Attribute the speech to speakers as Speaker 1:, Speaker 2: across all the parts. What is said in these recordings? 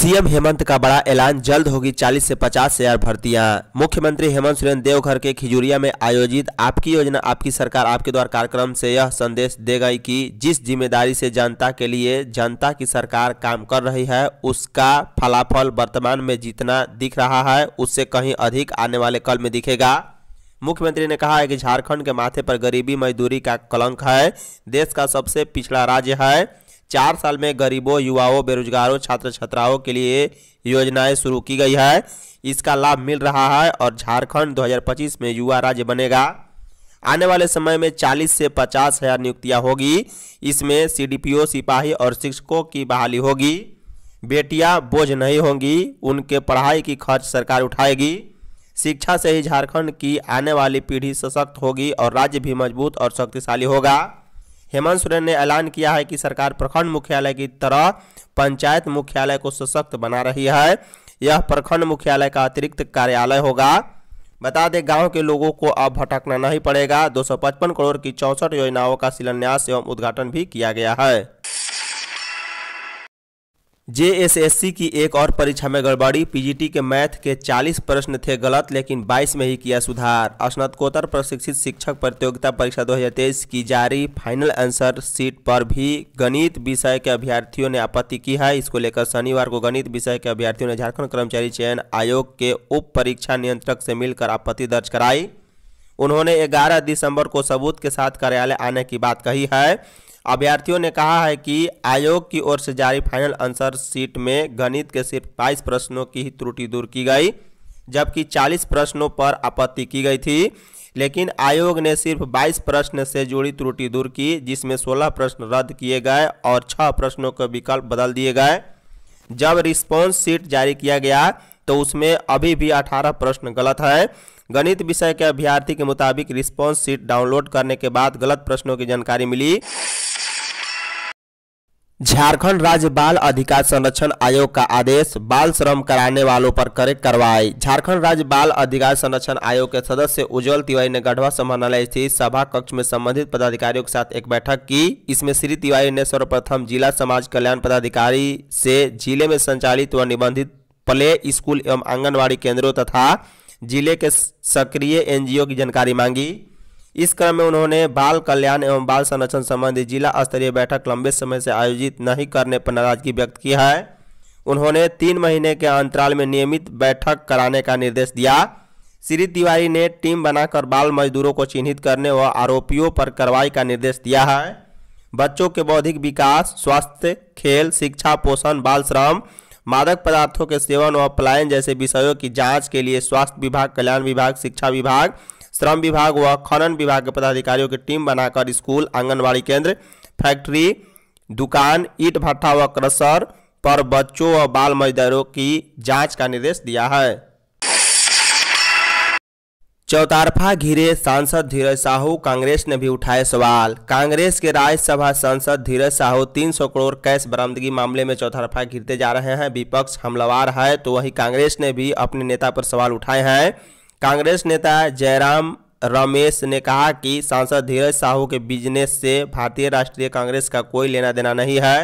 Speaker 1: CM Hemant का बड़ा ऐलान जल्द होगी 40 से 50 हजार भर्तियां मुख्यमंत्री हेमंत सोरेन देवघर के खिजुरिया में आयोजित आपकी योजना आपकी सरकार आपके द्वारा कार्यक्रम से यह संदेश दे गई कि जिस जिम्मेदारी से जनता के लिए जनता की सरकार काम कर रही है उसका फलाफल वर्तमान में जितना दिख रहा है उससे कहीं अधिक आने वाले कल में दिखेगा मुख्यमंत्री ने कहा है कि झारखंड के माथे पर गरीबी मजदूरी का कलंक है देश का सबसे पिछड़ा राज्य है चार साल में गरीबों युवाओं बेरोजगारों छात्र छात्राओं के लिए योजनाएं शुरू की गई है इसका लाभ मिल रहा है और झारखंड 2025 में युवा राज्य बनेगा आने वाले समय में 40 से पचास हज़ार नियुक्तियाँ होगी इसमें सीडीपीओ सिपाही और शिक्षकों की बहाली होगी बेटियां बोझ नहीं होंगी उनके पढ़ाई की खर्च सरकार उठाएगी शिक्षा से ही झारखंड की आने वाली पीढ़ी सशक्त होगी और राज्य भी मजबूत और शक्तिशाली होगा हेमंत सोरेन ने ऐलान किया है कि सरकार प्रखंड मुख्यालय की तरह पंचायत मुख्यालय को सशक्त बना रही है यह प्रखंड मुख्यालय का अतिरिक्त कार्यालय होगा बता दें गांव के लोगों को अब भटकना नहीं पड़ेगा 255 करोड़ की चौंसठ योजनाओं का शिलान्यास एवं उद्घाटन भी किया गया है जेएसएससी की एक और परीक्षा में गड़बड़ी पीजीटी के मैथ के 40 प्रश्न थे गलत लेकिन 22 में ही किया सुधार स्नातकोत्तर प्रशिक्षित शिक्षक प्रतियोगिता परीक्षा 2023 की जारी फाइनल आंसर सीट पर भी गणित विषय के अभ्यर्थियों ने आपत्ति की है इसको लेकर शनिवार को गणित विषय के अभ्यर्थियों ने झारखंड कर्मचारी चयन आयोग के उप परीक्षा नियंत्रक से मिलकर आपत्ति दर्ज कराई उन्होंने ग्यारह दिसंबर को सबूत के साथ कार्यालय आने की बात कही है अभ्यर्थियों ने कहा है कि आयोग की ओर से जारी फाइनल आंसर सीट में गणित के सिर्फ बाईस प्रश्नों की ही त्रुटि दूर की गई जबकि 40 प्रश्नों पर आपत्ति की गई थी लेकिन आयोग ने सिर्फ 22 प्रश्न से जुड़ी त्रुटि दूर की जिसमें 16 प्रश्न रद्द किए गए और 6 प्रश्नों के विकल्प बदल दिए गए जब रिस्पॉन्स सीट जारी किया गया तो उसमें अभी भी 18 प्रश्न गलत है गणित विषय के अभ्यर्थी के मुताबिक रिस्पॉन्स सीट डाउनलोड करने के बाद गलत प्रश्नों की जानकारी मिली झारखंड राज्य बाल अधिकार संरक्षण आयोग का आदेश बाल श्रम कराने वालों पर करे कार्रवाई झारखंड राज्य बाल अधिकार संरक्षण आयोग के सदस्य उज्जवल तिवारी ने गढ़वा समाहरणालय स्थित सभा कक्ष में संबंधित पदाधिकारियों के साथ एक बैठक की इसमें श्री तिवारी ने सर्वप्रथम जिला समाज कल्याण पदाधिकारी से जिले में संचालित व निबंधित प्ले स्कूल एवं आंगनबाड़ी केंद्रों तथा जिले के सक्रिय एनजीओ की जानकारी मांगी इस क्रम में उन्होंने बाल कल्याण एवं बाल संरक्षण संबंधी जिला स्तरीय बैठक लंबे समय से आयोजित नहीं करने पर नाराजगी व्यक्त की है उन्होंने तीन महीने के अंतराल में नियमित बैठक कराने का निर्देश दिया श्री तिवारी ने टीम बनाकर बाल मजदूरों को चिन्हित करने व आरोपियों पर कार्रवाई का निर्देश दिया है बच्चों के बौद्धिक विकास स्वास्थ्य खेल शिक्षा पोषण बाल श्रम मादक पदार्थों के सेवन व पलायन जैसे विषयों की जांच के लिए स्वास्थ्य विभाग कल्याण विभाग शिक्षा विभाग श्रम विभाग व खनन विभाग के पदाधिकारियों की टीम बनाकर स्कूल आंगनबाड़ी केंद्र फैक्ट्री दुकान ईट भट्टा व क्रसर पर बच्चों व बाल मजदूरों की जांच का निर्देश दिया है चौतारफा घिरे सांसद धीरज साहू कांग्रेस ने भी उठाए सवाल कांग्रेस के राज्यसभा सांसद धीरज साहू 300 करोड़ कैश बरामदगी मामले में चौतरफा घिरते जा रहे हैं विपक्ष हमलावार है तो वही कांग्रेस ने भी अपने नेता पर सवाल उठाए हैं कांग्रेस नेता जयराम रमेश ने कहा कि सांसद धीरज साहू के बिजनेस से भारतीय राष्ट्रीय कांग्रेस का कोई लेना देना नहीं है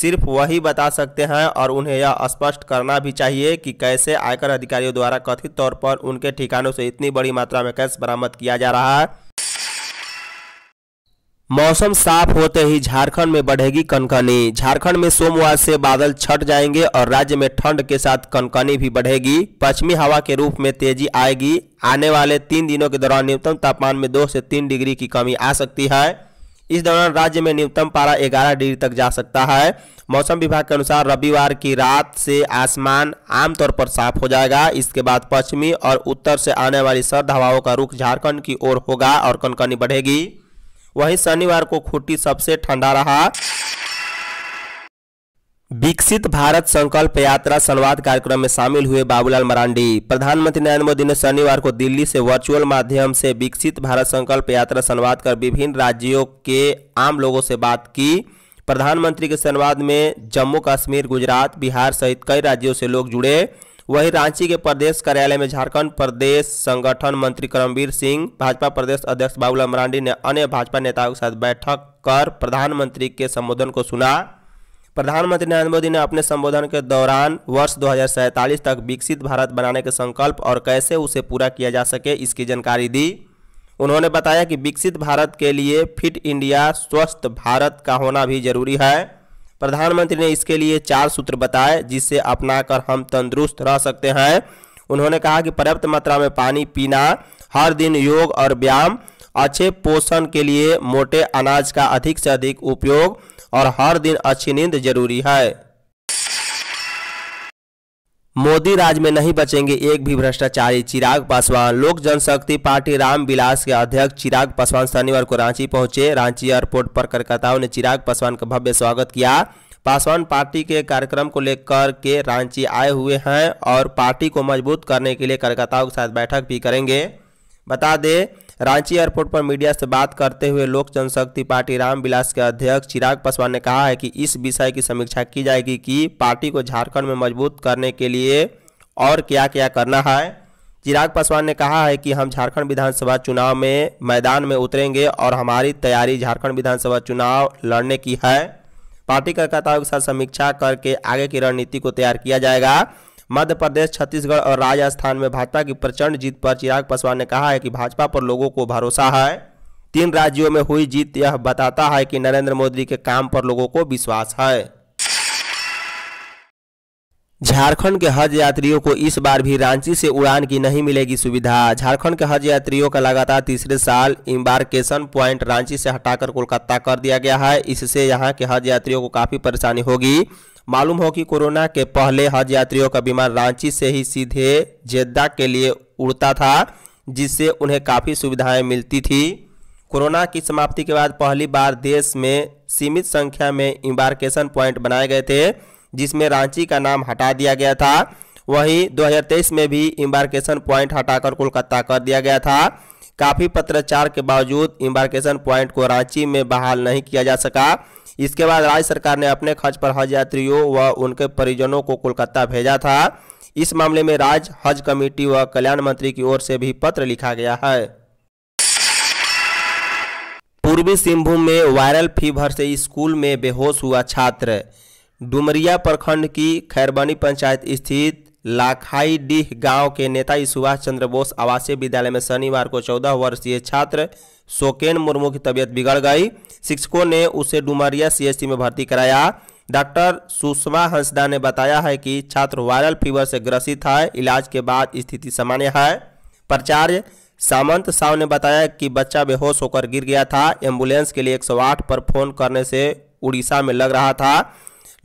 Speaker 1: सिर्फ वही बता सकते हैं और उन्हें यह स्पष्ट करना भी चाहिए कि कैसे आयकर अधिकारियों द्वारा कथित तौर पर उनके ठिकानों से इतनी बड़ी मात्रा में कैश बरामद किया जा रहा है मौसम साफ होते ही झारखंड में बढ़ेगी कनकनी झारखंड में सोमवार से बादल छट जाएंगे और राज्य में ठंड के साथ कनकनी भी बढ़ेगी पश्चिमी हवा के रूप में तेजी आएगी आने वाले तीन दिनों के दौरान न्यूनतम तापमान में दो से तीन डिग्री की कमी आ सकती है इस दौरान राज्य में न्यूनतम पारा ग्यारह डिग्री तक जा सकता है मौसम विभाग के अनुसार रविवार की रात से आसमान आमतौर पर साफ हो जाएगा इसके बाद पश्चिमी और उत्तर से आने वाली सर्द हवाओं का रुख झारखंड की ओर होगा और कनकनी बढ़ेगी वहीं शनिवार को खूटी सबसे ठंडा रहा विकसित भारत संकल्प यात्रा संवाद कार्यक्रम में शामिल हुए बाबूलाल मरांडी प्रधानमंत्री नरेंद्र मोदी ने शनिवार को दिल्ली से वर्चुअल माध्यम से विकसित भारत संकल्प यात्रा संवाद कर विभिन्न राज्यों के आम लोगों से बात की प्रधानमंत्री के संवाद में जम्मू कश्मीर गुजरात बिहार सहित कई राज्यों से लोग जुड़े वहीं रांची के प्रदेश कार्यालय में झारखंड प्रदेश संगठन मंत्री करमवीर सिंह भाजपा प्रदेश अध्यक्ष बाबूलाल मरांडी ने अन्य भाजपा नेताओं के साथ बैठक कर प्रधानमंत्री के संबोधन को सुना प्रधानमंत्री नरेंद्र मोदी ने अपने संबोधन के दौरान वर्ष दो तक विकसित भारत बनाने के संकल्प और कैसे उसे पूरा किया जा सके इसकी जानकारी दी उन्होंने बताया कि विकसित भारत के लिए फिट इंडिया स्वस्थ भारत का होना भी जरूरी है प्रधानमंत्री ने इसके लिए चार सूत्र बताए जिसे अपनाकर हम तंदुरुस्त रह सकते हैं उन्होंने कहा कि पर्याप्त मात्रा में पानी पीना हर दिन योग और व्यायाम अच्छे पोषण के लिए मोटे अनाज का अधिक से अधिक उपयोग और हर दिन अच्छी नींद जरूरी है मोदी राज में नहीं बचेंगे एक भी भ्रष्टाचारी चिराग पासवान लोक जनशक्ति पार्टी रामविलास के अध्यक्ष चिराग पासवान शनिवार को रांची पहुंचे रांची एयरपोर्ट पर कार्यकर्ताओं ने चिराग पासवान का भव्य स्वागत किया पासवान पार्टी के कार्यक्रम को लेकर के रांची आए हुए हैं और पार्टी को मजबूत करने के लिए कार्यकर्ताओं के साथ बैठक भी करेंगे बता दें रांची एयरपोर्ट पर मीडिया से बात करते हुए लोक जनशक्ति पार्टी रामविलास के अध्यक्ष चिराग पासवान ने कहा है कि इस विषय की समीक्षा की जाएगी कि पार्टी को झारखंड में मजबूत करने के लिए और क्या क्या करना है चिराग पासवान ने कहा है कि हम झारखंड विधानसभा चुनाव में मैदान में उतरेंगे और हमारी तैयारी झारखंड विधानसभा चुनाव लड़ने की है पार्टी कार्यकर्ताओं के साथ समीक्षा करके आगे की रणनीति को तैयार किया जाएगा मध्य प्रदेश छत्तीसगढ़ और राजस्थान में भाजपा की प्रचंड जीत पर चिराग पासवान ने कहा है कि भाजपा पर लोगों को भरोसा है तीन राज्यों में हुई जीत यह बताता है कि नरेंद्र मोदी के काम पर लोगों को विश्वास है झारखंड के हज यात्रियों को इस बार भी रांची से उड़ान की नहीं मिलेगी सुविधा झारखंड के हज यात्रियों का लगातार तीसरे साल इम्बार्केशन पॉइंट रांची से हटाकर कोलकाता कर दिया गया है इससे यहां के हज यात्रियों को काफ़ी परेशानी होगी मालूम हो कि कोरोना के पहले हज यात्रियों का विमान रांची से ही सीधे जेद्दा के लिए उड़ता था जिससे उन्हें काफ़ी सुविधाएँ मिलती थी कोरोना की समाप्ति के बाद पहली बार देश में सीमित संख्या में इम्बार्केशन पॉइंट बनाए गए थे जिसमें रांची का नाम हटा दिया गया था वहीं 2023 में भी इम्बार्केशन पॉइंट हटाकर कोलकाता कर दिया गया था काफ़ी पत्रचार के बावजूद इम्बार्केशन पॉइंट को रांची में बहाल नहीं किया जा सका इसके बाद राज्य सरकार ने अपने खर्च पर हज यात्रियों व उनके परिजनों को कोलकाता भेजा था इस मामले में राज्य हज कमेटी व कल्याण मंत्री की ओर से भी पत्र लिखा गया है पूर्वी सिंहभूम में वायरल फीवर से स्कूल में बेहोश हुआ छात्र डुमरिया प्रखंड की खैरबनी पंचायत स्थित लाखाई डीह गांव के नेताजी सुभाष चंद्र बोस आवासीय विद्यालय में शनिवार को चौदह वर्षीय छात्र सोकेन मुर्मू की तबीयत बिगड़ गई शिक्षकों ने उसे डुमरिया सीएचसी में भर्ती कराया डॉक्टर सुषमा हंसदा ने बताया है कि छात्र वायरल फीवर से ग्रसित है इलाज के बाद स्थिति सामान्य है प्राचार्य सामंत साव ने बताया कि बच्चा बेहोश होकर गिर गया था एम्बुलेंस के लिए 108 पर फोन करने से उड़ीसा में लग रहा था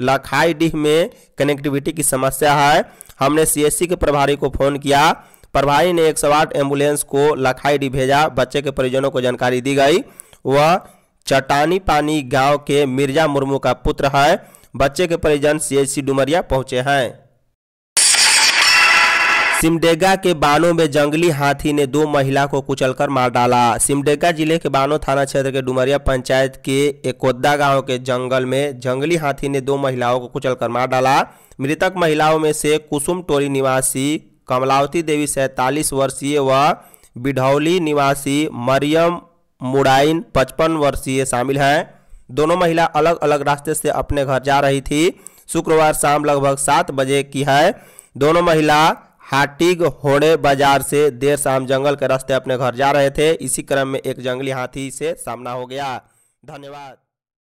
Speaker 1: लखाई डीह में कनेक्टिविटी की समस्या है हमने सीएससी के प्रभारी को फोन किया प्रभारी ने एक एम्बुलेंस को लखाई डीह भेजा बच्चे के परिजनों को जानकारी दी गई वह चटानी पानी गांव के मिर्जा मुर्मू का पुत्र है बच्चे के परिजन सी डुमरिया पहुंचे हैं सिमडेगा के बानो में जंगली हाथी ने दो महिला को कुचलकर मार डाला सिमडेगा जिले के बानो थाना क्षेत्र के डुमरिया पंचायत के एकोद्दा गांव के जंगल में जंगली हाथी ने दो महिलाओं को कुचलकर मार डाला मृतक महिलाओं में से कुसुम टोली निवासी कमलावती देवी सैतालीस वर्षीय व बिढौली निवासी मरियम मुड़ाइन पचपन वर्षीय शामिल हैं दोनों महिला अलग अलग रास्ते से अपने घर जा रही थी शुक्रवार शाम लगभग सात बजे की है दोनों महिला हाटिग होड़े बाजार से देर शाम जंगल के रास्ते अपने घर जा रहे थे इसी क्रम में एक जंगली हाथी से सामना हो गया धन्यवाद